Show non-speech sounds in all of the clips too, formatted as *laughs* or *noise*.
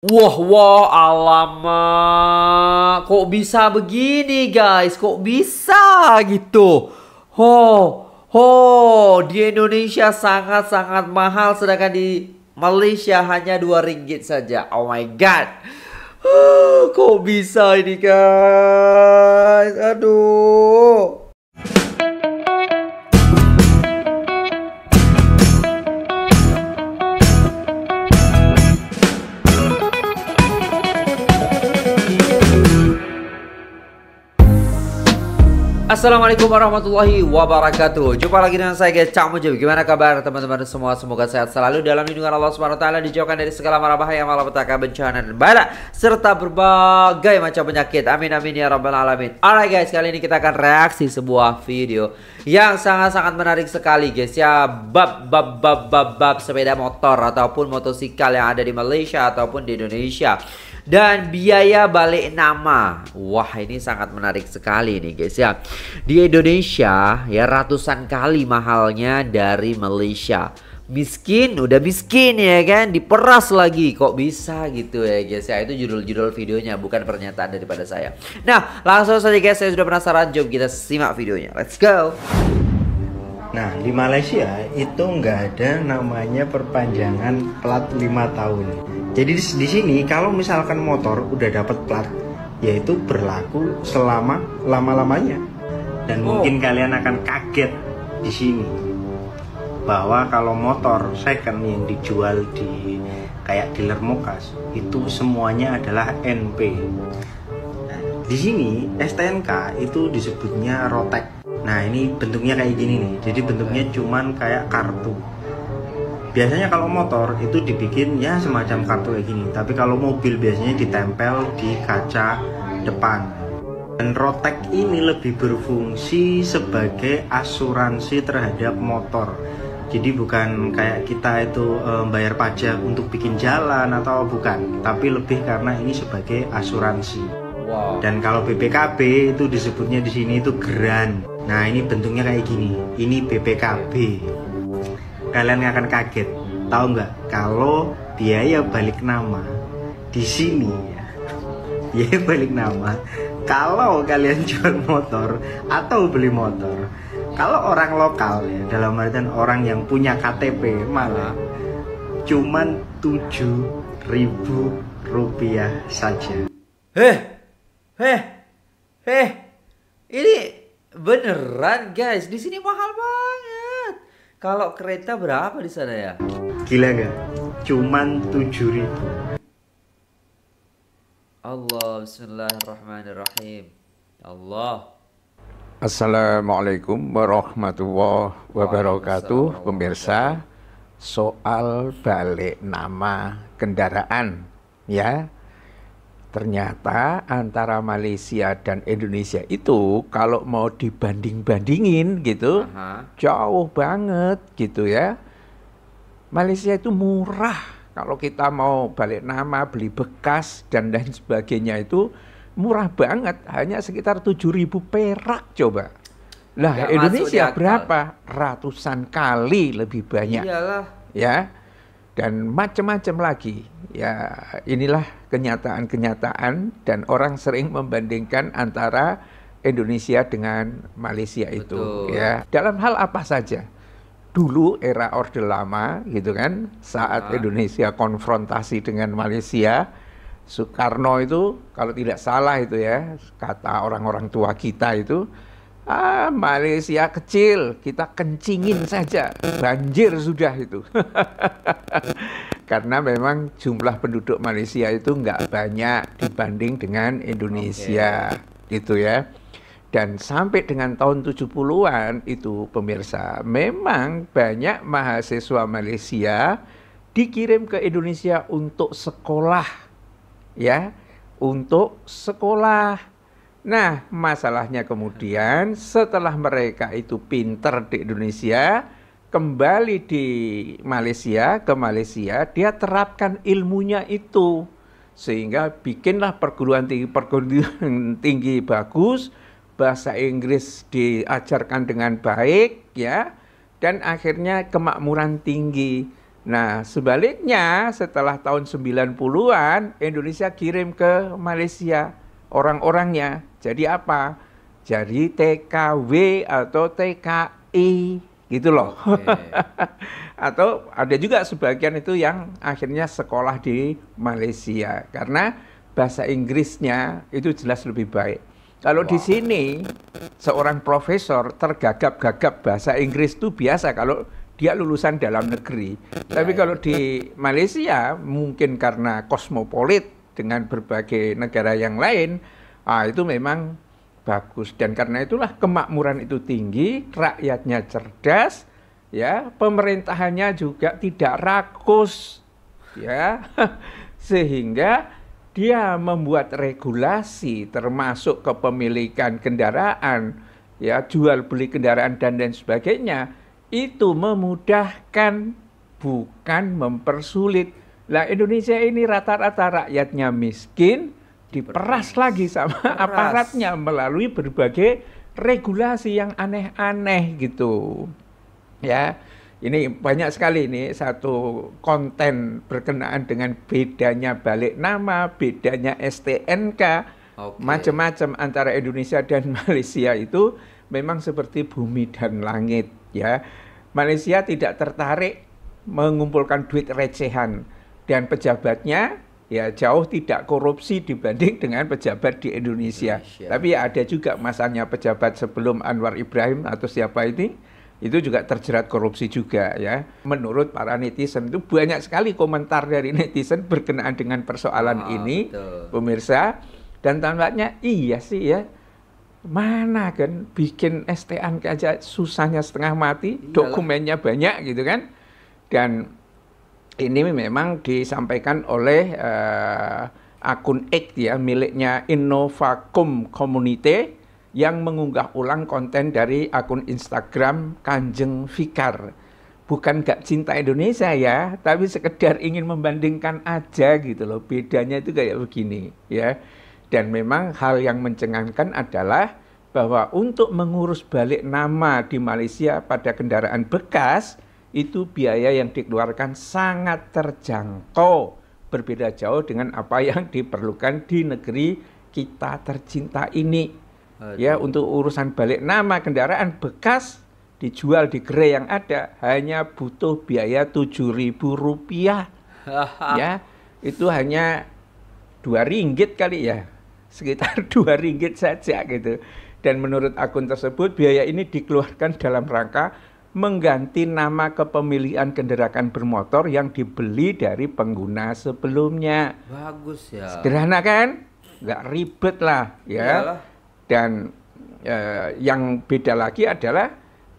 Wah, wah, alamak. Kok bisa begini, guys? Kok bisa gitu? Ho, ho, di Indonesia sangat-sangat mahal sedangkan di Malaysia hanya dua ringgit saja. Oh my god. kok bisa ini, guys? Aduh. Assalamualaikum warahmatullahi wabarakatuh. Jumpa lagi dengan saya Guys Cak Mujib. Gimana kabar teman-teman semua? Semoga sehat selalu dalam lindungan Allah Subhanahu wa taala, dijauhkan dari segala mara bahaya, malapetaka, bencana dan bala serta berbagai macam penyakit. Amin amin ya rabbal alamin. Alright guys, kali ini kita akan reaksi sebuah video yang sangat-sangat menarik sekali guys ya. Bab bab bab bab bab sepeda motor ataupun motosikal yang ada di Malaysia ataupun di Indonesia dan biaya balik nama. Wah, ini sangat menarik sekali nih guys ya. Di Indonesia ya ratusan kali mahalnya dari Malaysia. Miskin, udah miskin ya kan, diperas lagi kok bisa gitu ya guys ya. Itu judul-judul videonya bukan pernyataan daripada saya. Nah, langsung saja guys, saya sudah penasaran, jom kita simak videonya. Let's go. Nah, di Malaysia itu nggak ada namanya perpanjangan plat 5 tahun. Jadi di sini kalau misalkan motor udah dapat plat, yaitu berlaku selama lama-lamanya. Dan oh. mungkin kalian akan kaget di sini bahwa kalau motor second yang dijual di kayak dealer mokas itu semuanya adalah NP. Di sini STNK itu disebutnya rotek Nah ini bentuknya kayak gini nih. Jadi bentuknya cuman kayak kartu. Biasanya kalau motor itu dibikin ya semacam kartu kayak gini. Tapi kalau mobil biasanya ditempel di kaca depan. Dan Rotek ini lebih berfungsi sebagai asuransi terhadap motor. Jadi bukan kayak kita itu eh, bayar pajak untuk bikin jalan atau bukan, tapi lebih karena ini sebagai asuransi. Wow. Dan kalau BPKB itu disebutnya di sini itu geran. Nah ini bentuknya kayak gini. Ini BPKB. Kalian akan kaget. Tahu nggak? Kalau biaya balik nama di sini ya, *laughs* biaya balik nama. Kalau kalian *laughs* jual motor atau beli motor, kalau orang lokal ya dalam artian orang yang punya KTP malah cuman tujuh ribu rupiah saja. Eh, Heh, heh, ini beneran guys, di sini mahal banget. Kalau kereta berapa di sana ya? Gila gak? Cuman 7 ribu. Allah, Bismillahirrahmanirrahim. Allah. Assalamualaikum warahmatullahi wabarakatuh, pemirsa. Soal balik nama kendaraan, ya Ternyata antara Malaysia dan Indonesia itu kalau mau dibanding-bandingin gitu Aha. jauh banget gitu ya. Malaysia itu murah kalau kita mau balik nama, beli bekas dan lain sebagainya itu murah banget, hanya sekitar 7000 perak coba. Lah Gak Indonesia berapa? Ratusan kali lebih banyak. Iyalah. Ya dan macam-macam lagi. Ya, inilah kenyataan-kenyataan dan orang sering membandingkan antara Indonesia dengan Malaysia itu Betul. ya. Dalam hal apa saja. Dulu era Orde Lama gitu kan, saat nah. Indonesia konfrontasi dengan Malaysia, Soekarno itu kalau tidak salah itu ya, kata orang-orang tua kita itu Ah, Malaysia kecil, kita kencingin saja. Banjir sudah itu. *laughs* Karena memang jumlah penduduk Malaysia itu nggak banyak dibanding dengan Indonesia. Okay. Gitu ya. Dan sampai dengan tahun 70-an itu pemirsa, memang banyak mahasiswa Malaysia dikirim ke Indonesia untuk sekolah. Ya, untuk sekolah Nah, masalahnya kemudian setelah mereka itu pinter di Indonesia, kembali di Malaysia, ke Malaysia, dia terapkan ilmunya itu. Sehingga bikinlah perguruan tinggi, perguruan tinggi bagus, bahasa Inggris diajarkan dengan baik, ya, dan akhirnya kemakmuran tinggi. Nah, sebaliknya setelah tahun 90-an, Indonesia kirim ke Malaysia orang-orangnya jadi apa? Jadi TKW atau TKI gitu loh. Okay. *laughs* atau ada juga sebagian itu yang akhirnya sekolah di Malaysia karena bahasa Inggrisnya itu jelas lebih baik. Kalau wow. di sini seorang profesor tergagap-gagap bahasa Inggris itu biasa kalau dia lulusan dalam negeri. Tapi ya, ya. kalau di Malaysia mungkin karena kosmopolit dengan berbagai negara yang lain, Ah, itu memang bagus dan karena itulah kemakmuran itu tinggi, rakyatnya cerdas, ya, pemerintahannya juga tidak rakus, ya. *laughs* Sehingga dia membuat regulasi termasuk kepemilikan kendaraan, ya, jual beli kendaraan dan lain sebagainya itu memudahkan bukan mempersulit. Lah Indonesia ini rata-rata rakyatnya miskin, diperas lagi sama Peras. aparatnya melalui berbagai regulasi yang aneh-aneh gitu. Ya. Ini banyak sekali ini satu konten berkenaan dengan bedanya balik nama, bedanya STNK, okay. macam-macam antara Indonesia dan *laughs* Malaysia itu memang seperti bumi dan langit ya. Malaysia tidak tertarik mengumpulkan duit recehan dan pejabatnya ya jauh tidak korupsi dibanding dengan pejabat di Indonesia. Indonesia. Tapi ya ada juga masanya pejabat sebelum Anwar Ibrahim atau siapa ini itu juga terjerat korupsi juga ya. Menurut para netizen itu banyak sekali komentar dari netizen berkenaan dengan persoalan oh, ini, betul. pemirsa. Dan tampaknya iya sih ya. Mana kan bikin STAN aja susahnya setengah mati, Iyalah. dokumennya banyak gitu kan. Dan ini memang disampaikan oleh uh, akun X ya miliknya Innovacum Community yang mengunggah ulang konten dari akun Instagram Kanjeng Fikar. Bukan gak cinta Indonesia ya, tapi sekedar ingin membandingkan aja gitu loh. Bedanya itu kayak begini ya. Dan memang hal yang mencengangkan adalah bahwa untuk mengurus balik nama di Malaysia pada kendaraan bekas, itu biaya yang dikeluarkan sangat terjangkau berbeda jauh dengan apa yang *laughs* diperlukan di negeri kita tercinta ini. Ya, Aduh. Ya, untuk urusan balik nama kendaraan bekas dijual di gere yang ada hanya butuh biaya tujuh ribu rupiah *laughs* ya, itu hanya dua ringgit kali ya. Sekitar *laughs* dua ringgit saja gitu. Dan menurut akun tersebut biaya ini dikeluarkan dalam rangka mengganti nama kepemilikan kendaraan bermotor yang dibeli dari pengguna sebelumnya. Bagus ya. Sederhana kan? Gak ribet lah ya. Dan eh, yang beda lagi adalah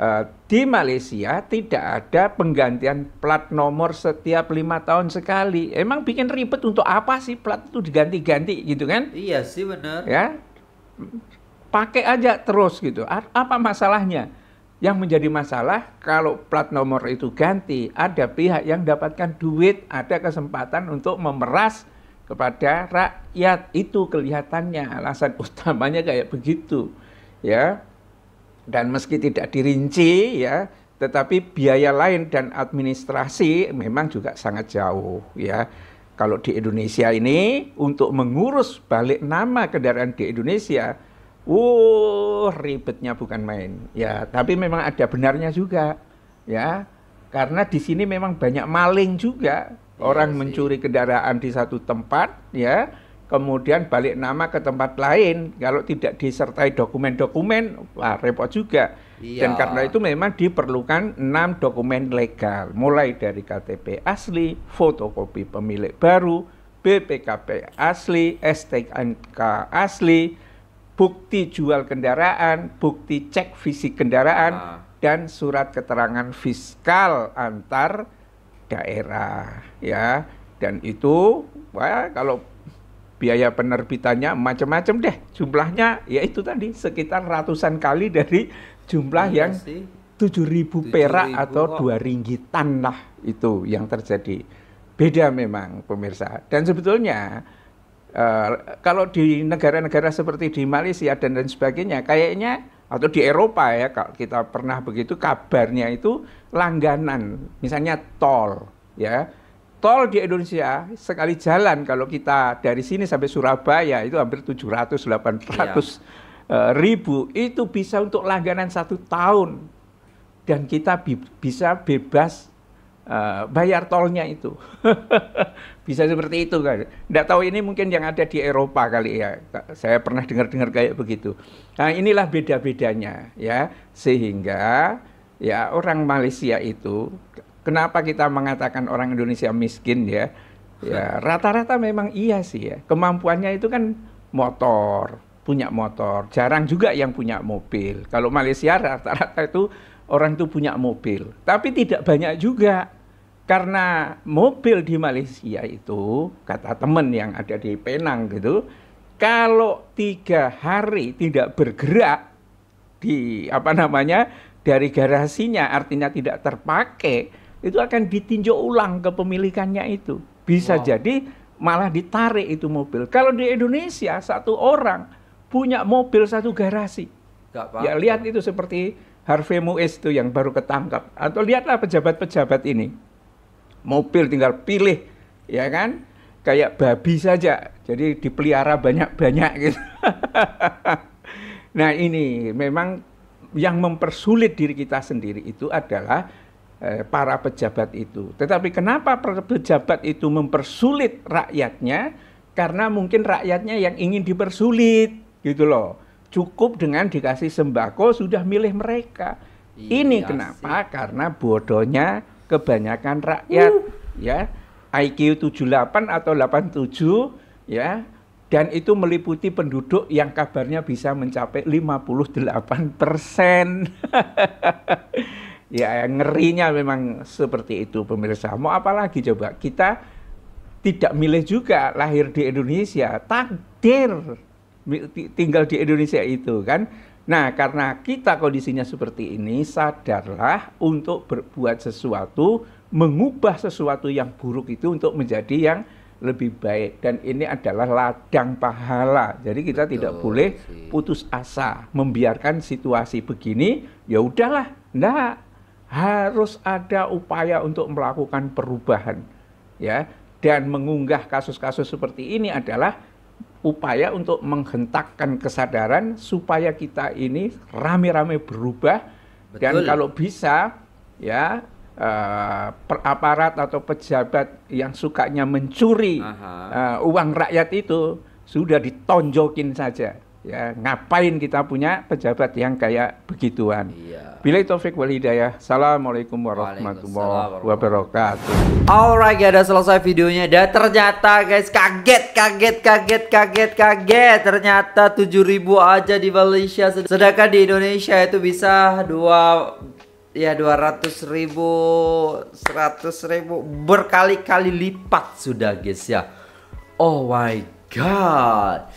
eh, di Malaysia tidak ada penggantian plat nomor setiap lima tahun sekali. Emang bikin ribet untuk apa sih plat itu diganti-ganti gitu kan? Iya sih benar. Ya, pakai aja terus gitu. Apa masalahnya? Yang menjadi masalah kalau plat nomor itu ganti, ada pihak yang dapatkan duit, ada kesempatan untuk memeras kepada rakyat. Itu kelihatannya alasan *laughs* utamanya kayak begitu, ya. Dan meski tidak dirinci, ya, tetapi biaya lain dan administrasi memang juga sangat jauh, ya. Kalau di Indonesia ini untuk mengurus balik nama kendaraan di Indonesia Wuh, ribetnya bukan main. Ya, tapi memang ada benarnya juga. Ya, karena di sini memang banyak maling juga. Iya Orang ya, mencuri kendaraan di satu tempat, ya, kemudian balik nama ke tempat lain. Kalau tidak disertai dokumen-dokumen, wah repot juga. Ya. Dan karena itu memang diperlukan enam dokumen legal, mulai dari KTP asli, fotokopi pemilik baru, BPKP asli, STNK asli, bukti jual kendaraan, bukti cek fisik kendaraan, nah. dan surat keterangan fiskal antar daerah, ya. Dan itu, wah, kalau biaya penerbitannya macam-macam deh jumlahnya ya itu tadi sekitar ratusan kali dari jumlah ya, yang tujuh ribu perak atau dua ringgitan lah itu yang terjadi beda memang pemirsa dan sebetulnya Uh, kalau di negara-negara seperti di Malaysia dan lain sebagainya, kayaknya atau di Eropa ya, kalau kita pernah begitu kabarnya itu langganan, misalnya tol, ya tol di Indonesia sekali jalan kalau kita dari sini sampai Surabaya itu hampir 700 800 iya. Uh, ribu itu bisa untuk langganan satu tahun dan kita bi bisa bebas Eh, bayar tolnya itu. *laughs* Bisa seperti itu kan. Tidak tahu ini mungkin yang ada di Eropa kali ya. Saya pernah dengar-dengar kayak begitu. Nah, inilah beda-bedanya ya. Sehingga ya orang Malaysia itu kenapa kita mengatakan orang Indonesia miskin ya? Ya, rata-rata memang iya sih ya. Kemampuannya itu kan motor, punya motor. Jarang juga yang punya mobil. Kalau Malaysia rata-rata itu orang itu punya mobil, tapi tidak banyak juga karena mobil di Malaysia itu kata temen yang ada di Penang gitu kalau tiga hari tidak bergerak di apa namanya dari garasinya artinya tidak terpakai itu akan ditinjau ulang kepemilikannya itu bisa wow. jadi malah ditarik itu mobil kalau di Indonesia satu orang punya mobil satu garasi ya lihat itu seperti Harvey Muiz itu yang baru ketangkap atau lihatlah pejabat-pejabat ini mobil tinggal pilih ya kan kayak babi saja jadi dipelihara banyak-banyak gitu *laughs* nah ini memang yang mempersulit diri kita sendiri itu adalah eh, para pejabat itu tetapi kenapa para pejabat itu mempersulit rakyatnya karena mungkin rakyatnya yang ingin dipersulit gitu loh cukup dengan dikasih sembako sudah milih mereka iya ini kenapa sih. karena bodohnya kebanyakan rakyat uh. ya IQ 78 atau 87 ya dan itu meliputi penduduk yang kabarnya bisa mencapai 58 persen. *laughs* ya ngerinya memang seperti itu pemirsa. Mau apa coba? Kita tidak milih juga lahir di Indonesia. Takdir tinggal di Indonesia itu kan Nah, karena kita kondisinya seperti ini, sadarlah untuk berbuat sesuatu, mengubah sesuatu yang buruk itu untuk menjadi yang lebih baik dan ini adalah ladang pahala. Jadi kita Betul, tidak boleh putus asa, membiarkan situasi begini, ya udahlah. Nah, harus ada upaya untuk melakukan perubahan. Ya, dan mengunggah kasus-kasus seperti ini adalah upaya untuk menghentakkan kesadaran supaya kita ini rame-rame berubah Betul. dan kalau bisa ya Uh, per aparat atau pejabat yang sukanya mencuri uh, uang rakyat itu sudah ditonjokin saja ya ngapain kita punya pejabat yang kayak begituan. Iya. Bila Taufik wal Hidayah. Assalamualaikum warahmatullahi wabarakatuh. Alright, ya ada selesai videonya. Dan ternyata guys kaget, kaget, kaget, kaget, kaget. Ternyata 7000 aja di Malaysia. Sedangkan di Indonesia itu bisa dua ya dua ratus ribu seratus ribu berkali-kali lipat sudah guys ya. Oh my god.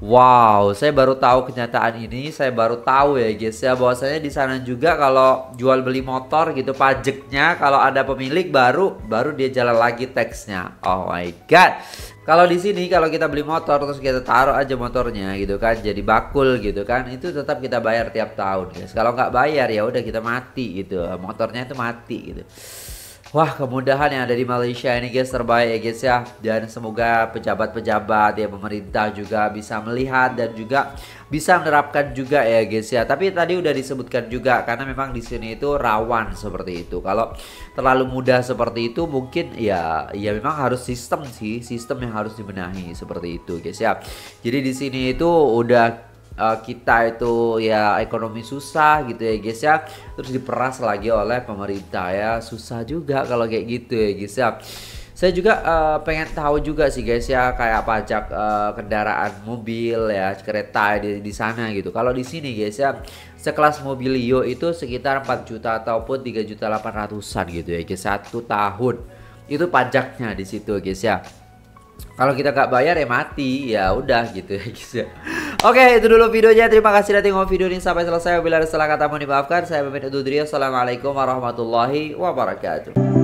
Wow, saya baru tahu kenyataan ini. Saya baru tahu ya, guys ya. Bahwasanya di sana juga kalau jual beli motor gitu pajaknya kalau ada pemilik baru baru dia jalan lagi teksnya. Oh my god. Kalau di sini kalau kita beli motor terus kita taruh aja motornya gitu kan jadi bakul gitu kan itu tetap kita bayar tiap tahun guys. Kalau nggak bayar ya udah kita mati gitu. Motornya itu mati gitu. Wah kemudahan yang ada di Malaysia ini guys terbaik ya guys ya Dan semoga pejabat-pejabat ya pemerintah juga bisa melihat dan juga bisa menerapkan juga ya guys ya Tapi tadi udah disebutkan juga karena memang di sini itu rawan seperti itu Kalau terlalu mudah seperti itu mungkin ya ya memang harus sistem sih Sistem yang harus dibenahi seperti itu guys ya Jadi di sini itu udah uh, kita itu ya ekonomi susah gitu ya guys ya terus diperas lagi oleh pemerintah ya susah juga kalau kayak gitu ya guys ya saya juga uh, pengen tahu juga sih guys ya kayak pajak uh, kendaraan mobil ya kereta di, di sana gitu kalau di sini guys ya sekelas mobilio itu sekitar 4 juta ataupun 3 juta 800an gitu ya guys satu tahun itu pajaknya di situ guys ya kalau kita nggak bayar ya mati ya udah gitu ya guys ya Oke, itu dulu videonya. Terima kasih sudah tengok video ini sampai selesai. Bila ada salah kata mohon dimaafkan. Saya Mimin Ududri. Assalamualaikum warahmatullahi wabarakatuh.